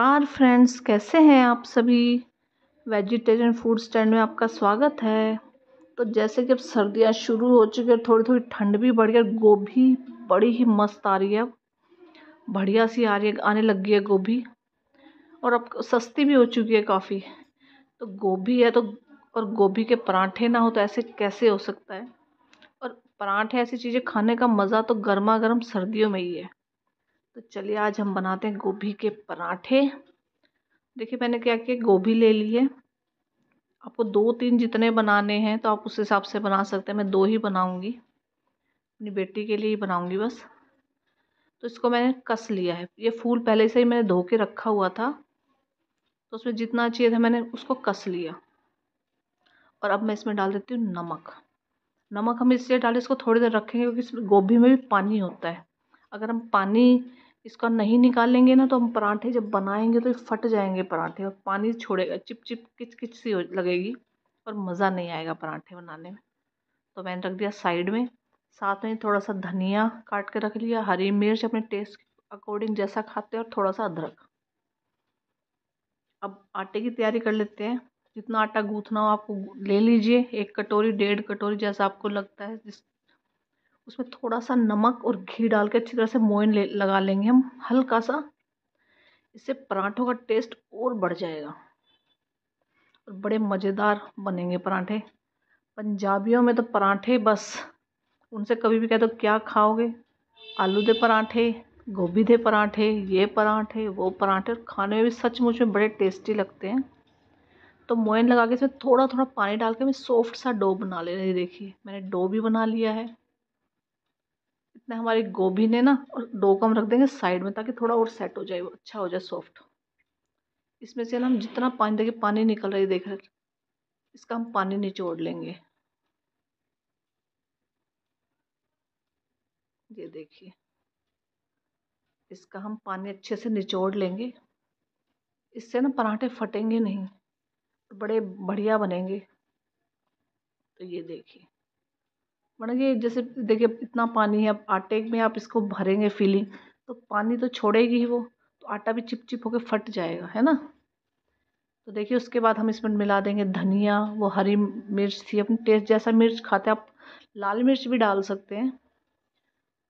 नमस्कार फ्रेंड्स कैसे हैं आप सभी वेजिटेरियन फूड स्टैंड में आपका स्वागत है तो जैसे कि अब सर्दियाँ शुरू हो चुकी है थोड़ी थोड़ी ठंड भी बढ़ गई गोभी बड़ी ही मस्त आ रही है बढ़िया सी आ रही है आने लगी है गोभी और अब सस्ती भी हो चुकी है काफ़ी तो गोभी है तो और गोभी के पराठे ना हो तो ऐसे कैसे हो सकता है और पराठे ऐसी चीज़ें खाने का मज़ा तो गर्मा गर्म सर्दियों में ही है तो चलिए आज हम बनाते हैं गोभी के पराठे देखिए मैंने क्या किया गोभी ले ली है आपको दो तीन जितने बनाने हैं तो आप उस हिसाब से बना सकते हैं मैं दो ही बनाऊंगी अपनी बेटी के लिए ही बनाऊंगी बस तो इसको मैंने कस लिया है ये फूल पहले से ही मैंने धो के रखा हुआ था तो उसमें जितना चाहिए था मैंने उसको कस लिया और अब मैं इसमें डाल देती हूँ नमक नमक हम इसलिए डाले इसको थोड़ी देर रखेंगे क्योंकि इसमें गोभी में भी पानी होता है अगर हम पानी इसका नहीं निकालेंगे ना तो हम पराठे जब बनाएंगे तो फट जाएंगे पराठे और पानी छोड़ेगा चिप चिप किच किच सी लगेगी और मज़ा नहीं आएगा पराठे बनाने में तो मैंने रख दिया साइड में साथ में थोड़ा सा धनिया काट के रख लिया हरी मिर्च अपने टेस्ट अकॉर्डिंग जैसा खाते हैं और थोड़ा सा अदरक अब आटे की तैयारी कर लेते हैं जितना आटा गूँथना हो आपको ले लीजिए एक कटोरी डेढ़ कटोरी जैसा आपको लगता है जिस उसमें थोड़ा सा नमक और घी डाल के अच्छी तरह से मोइन ले लगा लेंगे हम हल्का सा इससे पराठों का टेस्ट और बढ़ जाएगा और बड़े मज़ेदार बनेंगे पराठे पंजाबियों में तो पराठे बस उनसे कभी भी कह दो तो क्या खाओगे आलू दे पराठे गोभी दे पराठे ये पराठे वो पराठे और खाने में भी सचमुच में बड़े टेस्टी लगते हैं तो मोइन लगा के इसमें थोड़ा थोड़ा पानी डाल के मैं सॉफ्ट सा डो बना ले रही देखिए मैंने डो भी बना लिया है इतना हमारी गोभी ने ना और दो कम रख देंगे साइड में ताकि थोड़ा और सेट हो जाए वो अच्छा हो जाए सॉफ्ट इसमें से ना हम जितना पानी देखिए पानी निकल रही देख रहे इसका हम पानी निचोड़ लेंगे ये देखिए इसका हम पानी अच्छे से निचोड़ लेंगे इससे ना पराठे फटेंगे नहीं तो बड़े बढ़िया बनेंगे तो ये देखिए मड़िए जैसे देखिए इतना पानी है अब आटे में आप इसको भरेंगे फिलिंग तो पानी तो छोड़ेगी ही वो तो आटा भी चिपचिप होकर फट जाएगा है ना तो देखिए उसके बाद हम इसमें मिला देंगे धनिया वो हरी मिर्च थी अपने टेस्ट जैसा मिर्च खाते हैं आप लाल मिर्च भी डाल सकते हैं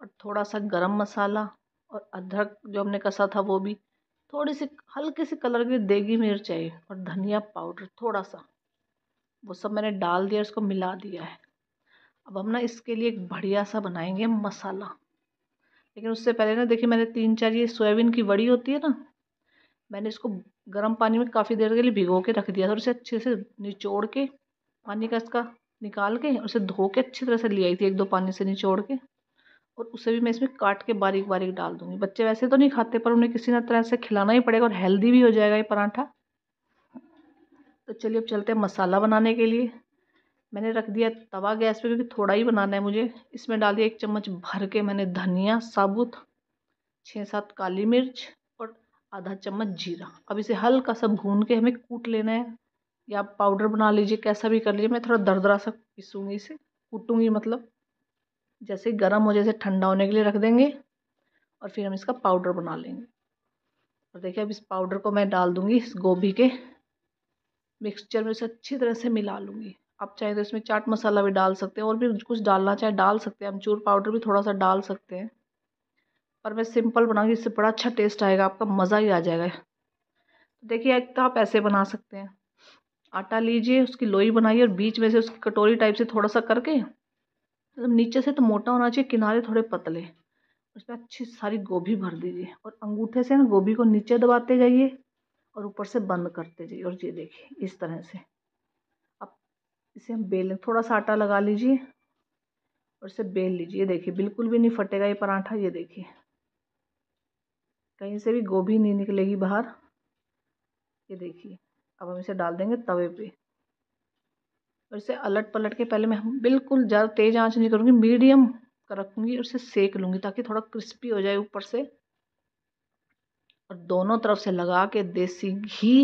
और थोड़ा सा गरम मसाला और अदरक जो हमने कसा था वो भी थोड़ी सी हल्के से कलर की देगी मिर्च चाहिए और धनिया पाउडर थोड़ा सा वो सब मैंने डाल दिया उसको मिला दिया है अब हम ना इसके लिए एक बढ़िया सा बनाएंगे मसाला लेकिन उससे पहले ना देखिए मैंने तीन चार ये सोयाबीन की बड़ी होती है ना मैंने इसको गर्म पानी में काफ़ी देर के लिए भिगो के रख दिया था और इसे अच्छे से निचोड़ के पानी का इसका निकाल के उसे धो के अच्छी तरह से ले आई थी एक दो पानी से निचोड़ के और उसे भी मैं इसमें काट के बारीक बारीक डाल दूँगी बच्चे वैसे तो नहीं खाते पर उन्हें किसी ना तरह से खिलाना ही पड़ेगा और हेल्दी भी हो जाएगा ये पराठा तो चलिए अब चलते हैं मसाला बनाने के लिए मैंने रख दिया तवा गैस पे क्योंकि थोड़ा ही बनाना है मुझे इसमें डाल दिया एक चम्मच भर के मैंने धनिया साबुत छः सात काली मिर्च और आधा चम्मच जीरा अब इसे हल्का सा भून के हमें कूट लेना है या आप पाउडर बना लीजिए कैसा भी कर लीजिए मैं थोड़ा दरदरा सा पीसूँगी इसे कूटूँगी मतलब जैसे गर्म हो जैसे ठंडा होने के लिए रख देंगे और फिर हम इसका पाउडर बना लेंगे और देखिए अब इस पाउडर को मैं डाल दूँगी इस गोभी के मिक्सचर में उसे अच्छी तरह से मिला लूँगी आप चाहे तो इसमें चाट मसाला भी डाल सकते हैं और भी कुछ डालना चाहे डाल सकते हैं अमचूर पाउडर भी थोड़ा सा डाल सकते हैं पर मैं सिंपल बनाऊंगी इससे बड़ा अच्छा टेस्ट आएगा आपका मज़ा ही आ जाएगा देखिए एक तो आप ऐसे बना सकते हैं आटा लीजिए उसकी लोई बनाइए और बीच में से उसकी कटोरी टाइप से थोड़ा सा करके तो नीचे से तो मोटा होना चाहिए किनारे थोड़े पतले उसमें अच्छी सारी गोभी भर दीजिए और अंगूठे से ना गोभी को नीचे दबाते जाइए और ऊपर से बंद करते जाइए और ये देखिए इस तरह से इसे हम बेल थोड़ा सा आटा लगा लीजिए और इसे बेल लीजिए देखिए बिल्कुल भी नहीं फटेगा ये पराठा ये देखिए कहीं से भी गोभी नहीं निकलेगी बाहर ये देखिए अब हम इसे डाल देंगे तवे पे और इसे अलट पलट के पहले मैं हम बिल्कुल ज़्यादा तेज़ आंच नहीं करूँगी मीडियम कर रखूँगी और इसे सेक लूँगी ताकि थोड़ा क्रिस्पी हो जाए ऊपर से और दोनों तरफ से लगा के देसी घी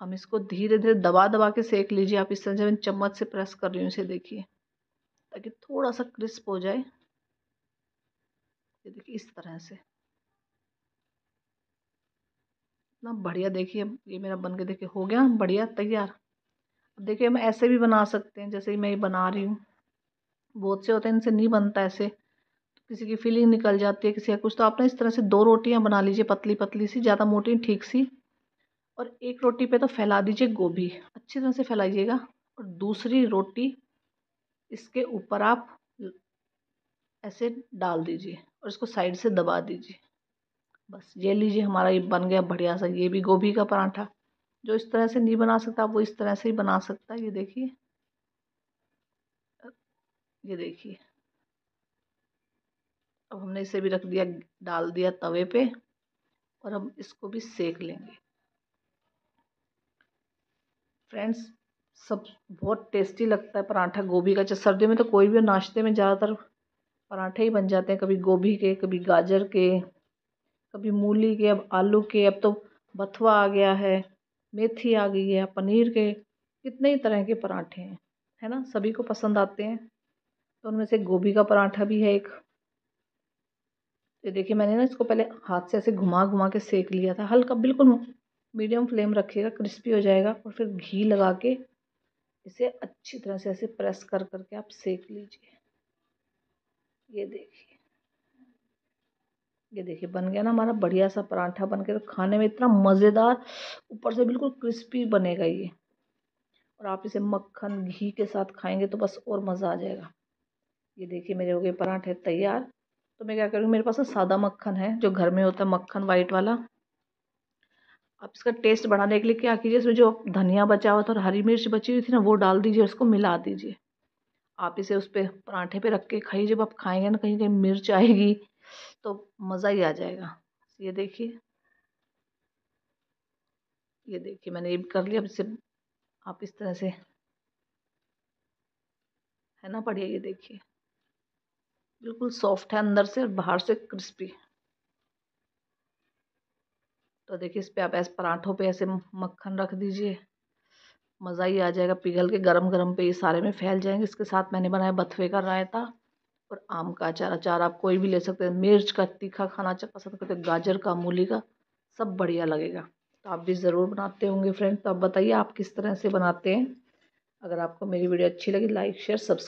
हम इसको धीरे धीरे दबा दबा के सेक लीजिए आप इस तरह से मैं चम्मच से प्रेस कर रही हूँ इसे देखिए ताकि थोड़ा सा क्रिस्प हो जाए ये देखिए इस तरह से इतना बढ़िया देखिए ये मेरा बन के देखिए हो गया बढ़िया तैयार अब देखिए हम ऐसे भी बना सकते हैं जैसे मैं ये बना रही हूँ बहुत से होते हैं इनसे नहीं बनता ऐसे तो किसी की फीलिंग निकल जाती है किसी का कुछ तो आप ना इस तरह से दो रोटियाँ बना लीजिए पतली पतली सी ज़्यादा मोटी ठीक सी और एक रोटी पे तो फैला दीजिए गोभी अच्छी तरह से फैलाइएगा और दूसरी रोटी इसके ऊपर आप ऐसे डाल दीजिए और इसको साइड से दबा दीजिए बस ये लीजिए हमारा ये बन गया बढ़िया सा ये भी गोभी का पराठा जो इस तरह से नहीं बना सकता वो इस तरह से ही बना सकता है ये देखिए ये देखिए अब हमने इसे भी रख दिया डाल दिया तवे पे और हम इसको भी सेक लेंगे फ्रेंड्स सब बहुत टेस्टी लगता है पराठा गोभी का चाहे सर्दियों में तो कोई भी नाश्ते में ज़्यादातर पराठे ही बन जाते हैं कभी गोभी के कभी गाजर के कभी मूली के अब आलू के अब तो बथुआ आ गया है मेथी आ गई है पनीर के कितने ही तरह के पराठे हैं है ना सभी को पसंद आते हैं तो उनमें से गोभी का पराठा भी है एक ये देखिए मैंने ना इसको पहले हाथ से ऐसे घुमा घुमा के सेक लिया था हल्का बिल्कुल मीडियम फ्लेम रखिएगा क्रिस्पी हो जाएगा और फिर घी लगा के इसे अच्छी तरह से ऐसे प्रेस कर करके आप सेक लीजिए ये देखिए ये देखिए बन गया ना हमारा बढ़िया सा पराठा बन गया तो खाने में इतना मज़ेदार ऊपर से बिल्कुल क्रिस्पी बनेगा ये और आप इसे मक्खन घी के साथ खाएंगे तो बस और मज़ा आ जाएगा ये देखिए मेरे हो गए पराठे तैयार तो मैं क्या करूँगी मेरे पास सादा मक्खन है जो घर में होता है मक्खन वाइट वाला आप इसका टेस्ट बढ़ाने के लिए क्या कीजिए इसमें जो धनिया बचा हुआ था और हरी मिर्च बची हुई थी ना वो डाल दीजिए उसको मिला दीजिए आप इसे उस पर पराठे पे रख के खाइए जब आप खाएंगे ना कहीं कहीं मिर्च आएगी तो मज़ा ही आ जाएगा ये देखिए ये देखिए मैंने ये कर लिया अब इसे आप इस तरह से है ना बढ़िया ये देखिए बिल्कुल सॉफ्ट है अंदर से और बाहर से क्रिस्पी तो देखिए इस पर आप ऐसे पराठों पे ऐसे मक्खन रख दीजिए मज़ा ही आ जाएगा पिघल के गरम गरम पे ये सारे में फैल जाएंगे इसके साथ मैंने बनाया बथुए का रायता और आम का अचार अचार आप कोई भी ले सकते हैं मिर्च का तीखा खाना अच्छा पसंद करते गाजर का मूली का सब बढ़िया लगेगा तो आप भी ज़रूर बनाते होंगे फ्रेंड तो आप बताइए आप किस तरह से बनाते हैं अगर आपको मेरी वीडियो अच्छी लगी लाइक शेयर सब्सक्राइब